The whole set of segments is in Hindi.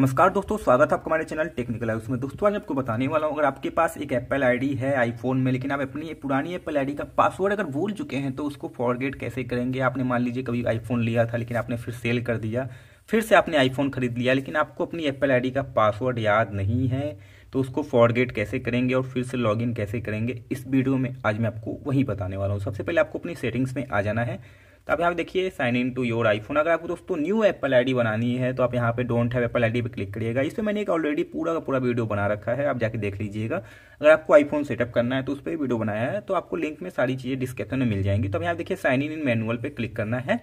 नमस्कार दोस्तों स्वागत है आपका हमारे चैनल टेक्निकल है उसमें दोस्तों आज आपको बताने वाला हूँ अगर आपके पास एक एप्पल आईडी है आईफोन में लेकिन आप अपनी पुरानी एप्पल आईडी का पासवर्ड अगर भूल चुके हैं तो उसको फॉरगेट कैसे करेंगे आपने मान लीजिए कभी आईफोन लिया था लेकिन आपने फिर सेल कर दिया फिर से आपने आईफोन खरीद लिया लेकिन आपको अपनी एप्पल आई का पासवर्ड याद नहीं है तो उसको फॉरगेट कैसे करेंगे और फिर से लॉग कैसे करेंगे इस वीडियो में आज मैं आपको वही बताने वाला हूँ सबसे पहले आपको अपनी सेटिंग्स में आ जाना है तो आप यहाँ देखिए sign in to your iPhone अगर आपको दोस्तों न्यू एप्पल आईडी बनानी है तो आप यहाँ पे डोंट हैव एप्पल आईडी पे क्लिक करिएगा इसमें मैंने एक ऑलरेडी पूरा का पूरा वीडियो बना रखा है आप जाके देख लीजिएगा अगर आपको आईफोन सेटअप करना है तो उस पर वीडियो बनाया है तो आपको लिंक में सारी चीज़ें डिस्क्रिप्शन में मिल जाएंगी तो अब यहाँ देखिए साइन इन इन मैनुअल पर क्लिक करना है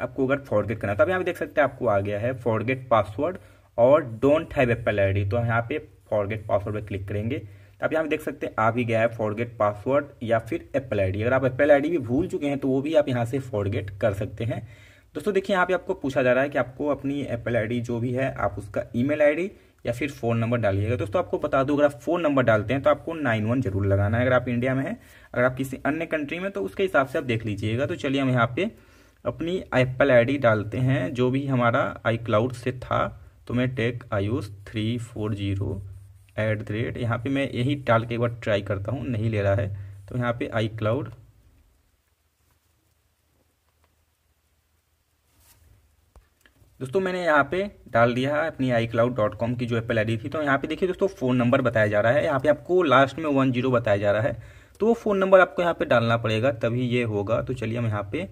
आपको अगर फॉरगेट करना है तो अब यहाँ देख सकते हैं आपको आ गया है फॉरगेट पासवर्ड और डोंट हैव एप्पल आई तो यहाँ पे फॉरगेट पासवर्ड पर क्लिक करेंगे तो आप यहाँ पे देख सकते हैं आप ही गया है फॉरगेट पासवर्ड या फिर एप्पल आईडी अगर आप एप्पल आईडी भी भूल चुके हैं तो वो भी आप यहाँ से फॉरगेट कर सकते हैं दोस्तों देखिए यहाँ पे आपको पूछा जा रहा है कि आपको अपनी एप्पल आईडी जो भी है आप उसका ईमेल आईडी या फिर फ़ोन नंबर डालिएगा दोस्तों आपको बता दूँ अगर आप फ़ोन नंबर डालते हैं तो आपको नाइन वन जरूर लगाना है अगर आप इंडिया में हैं अगर आप किसी अन्य कंट्री में तो उसके हिसाब से आप देख लीजिएगा तो चलिए हम यहाँ पे अपनी एप्पल आई डालते हैं जो भी हमारा आई क्लाउड से था तो मैं tech Ayush three four zero at the rate यहाँ पर मैं यही टाल के एक बार ट्राई करता हूँ नहीं ले रहा है तो यहाँ पे आई क्लाउड दोस्तों मैंने यहाँ पे डाल दिया है अपनी आई क्लाउड डॉट कॉम की जो एप्पल आई थी तो यहाँ पे देखिए दोस्तों फ़ोन नंबर बताया जा रहा है यहाँ पे आपको लास्ट में वन जीरो बताया जा रहा है तो वो फ़ोन नंबर आपको यहाँ पे डालना पड़ेगा तभी ये होगा तो चलिए हम यहाँ पे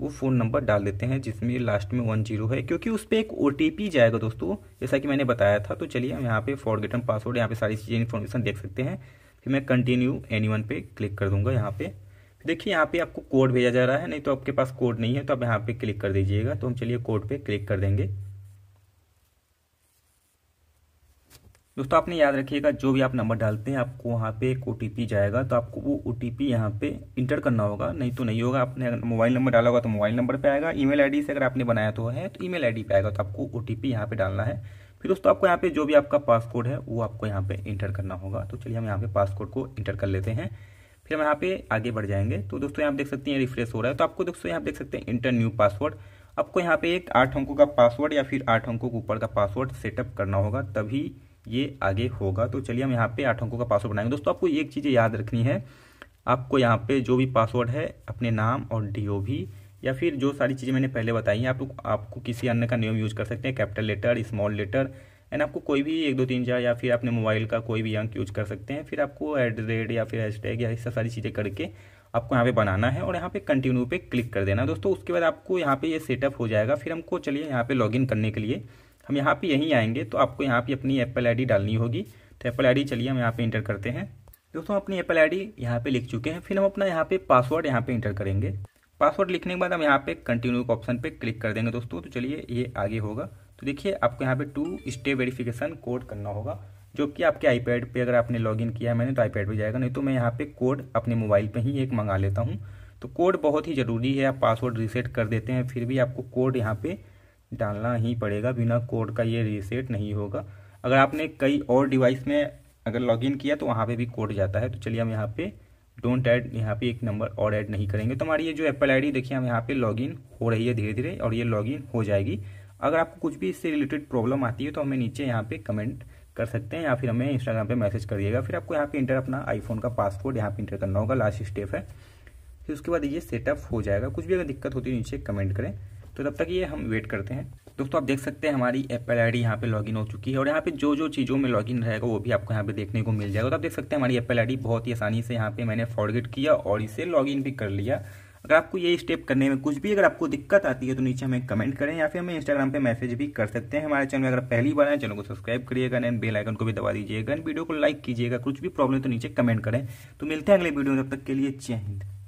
वो फ़ोन नंबर डाल देते हैं जिसमें लास्ट में वन जीरो है क्योंकि उस पर एक ओ जाएगा दोस्तों जैसा कि मैंने बताया था तो चलिए हम यहाँ पे फॉरगेटन पासवर्ड यहाँ पे सारी चीज़ें इन्फॉर्मेशन देख सकते हैं फिर मैं कंटिन्यू एनी वन पे क्लिक कर दूंगा यहाँ पे देखिए यहाँ पे आपको कोड भेजा जा रहा है नहीं तो आपके पास कोड नहीं है तो आप यहाँ पे क्लिक कर दीजिएगा तो हम चलिए कोड पे क्लिक कर देंगे दोस्तों आपने याद रखिएगा जो भी आप नंबर डालते हैं आपको वहाँ पे एक ओ जाएगा तो आपको वो ओ टी यहाँ पे इंटर करना होगा नहीं तो नहीं होगा आपने अगर मोबाइल नंबर डाला होगा तो मोबाइल नंबर पे आएगा ईमेल आईडी से अगर आपने बनाया तो है तो ईमेल आईडी पे आएगा तो आपको ओ टी यहाँ पे डालना है फिर दोस्तों आपको यहाँ पे जो भी आपका पासकोड है वो आपको यहाँ पे इंटर करना होगा तो चलिए हम यहाँ पे पासकोड को इंटर कर लेते हैं फिर हम यहाँ पे आगे बढ़ जाएंगे तो दोस्तों यहाँ देख सकते हैं रिफ्रेश हो रहा है तो आपको दोस्तों यहाँ देख सकते हैं इंटर न्यू पासवर्ड आपको यहाँ पे एक आठ अंकों का पासवर्ड या फिर आठ अंकों के ऊपर का पासवर्ड सेटअप करना होगा तभी ये आगे होगा तो चलिए हम यहाँ पे आठ अंकों का पासवर्ड बनाएंगे दोस्तों आपको एक चीज़ें याद रखनी है आपको यहाँ पे जो भी पासवर्ड है अपने नाम और डी या फिर जो सारी चीज़ें मैंने पहले बताई हैं आप लोग आपको किसी अन्य का नियम यूज कर सकते हैं capital letter small letter and आपको कोई भी एक दो तीन चार या फिर अपने मोबाइल का कोई भी अंक यूज कर सकते हैं फिर आपको एट द रेट या फिर हैश या इस सारी चीज़ें करके आपको यहाँ पे बनाना है और यहाँ पे कंटिन्यू पे क्लिक कर देना दोस्तों उसके बाद आपको यहाँ पे ये यह सेटअप हो जाएगा फिर हमको चलिए यहाँ पे लॉगिन करने के लिए हम यहाँ पे यहीं आएंगे तो आपको यहाँ पे अपनी एप्पल आईडी डालनी होगी तो एप्पल आईडी चलिए हम यहाँ पे इंटर करते हैं दोस्तों अपनी एप्पल आईडी यहाँ पर लिख चुके हैं फिर हम अपना यहाँ पे पासवर्ड यहाँ पे इंटर करेंगे पासवर्ड लिखने के बाद हम यहाँ पे कंटिन्यू के ऑप्शन पे क्लिक कर देंगे दोस्तों तो चलिए ये आगे होगा तो देखिए आपको यहाँ पे टू स्टेप वेरिफिकेशन कोड करना होगा जो कि आपके आईपैड पे अगर आपने लॉगिन किया है मैंने तो आईपैड पे जाएगा नहीं तो मैं यहाँ पे कोड अपने मोबाइल पे ही एक मंगा लेता हूँ तो कोड बहुत ही ज़रूरी है आप पासवर्ड रीसेट कर देते हैं फिर भी आपको कोड यहाँ पे डालना ही पड़ेगा बिना कोड का ये रीसेट नहीं होगा अगर आपने कई और डिवाइस में अगर लॉगिन किया तो वहाँ पे भी कोड जाता है तो चलिए हम यहाँ पे डोंट ऐड यहाँ पे एक नंबर और ऐड नहीं करेंगे तो हमारी ये जो एप्पल आईडी देखिए हम यहाँ पे लॉगिन हो रही है धीरे धीरे और ये लॉगिन हो जाएगी अगर आपको कुछ भी इससे रिलेटेड प्रॉब्लम आती है तो हमें नीचे यहाँ पे कमेंट कर सकते हैं या फिर हमें इंस्टाग्राम पे मैसेज करिएगा फिर आपको यहाँ पे इंटर अपना आईफोन का पासवर्ड यहाँ पे इंटर करना होगा लास्ट स्टेप है फिर उसके बाद ये सेटअप हो जाएगा कुछ भी अगर दिक्कत होती है नीचे कमेंट करें तो तब तक ये हम वेट करते हैं दोस्तों आप देख सकते हैं हमारी एप्पल आई डी यहाँ पे लॉगिन हो चुकी है और यहाँ पे जो जो चीज़ों में लॉगिन रहेगा वो भी आपको यहाँ पे देखने को मिल जाएगा तो आप देख सकते हैं हमारी एप्पल आई बहुत ही आसानी से यहाँ पे मैंने फॉरगेट किया और इसे लॉगिन भी कर लिया अगर आपको ये स्टेप करने में कुछ भी अगर आपको दिक्कत आती है तो नीचे हमें कमेंट करें या फिर हमें इंस्टाग्राम पे मैसेज भी कर सकते हैं हमारे चैनल में अगर पहली बार है चैनल को सब्सक्राइब करिएगा एंड बेल आइकन को भी दबा दीजिएगा एंड वीडियो को लाइक कीजिएगा कुछ भी प्रॉब्लम तो नीचे कमेंट करें तो मिलते हैं अगले वीडियो में तब तक के लिए जय हिंद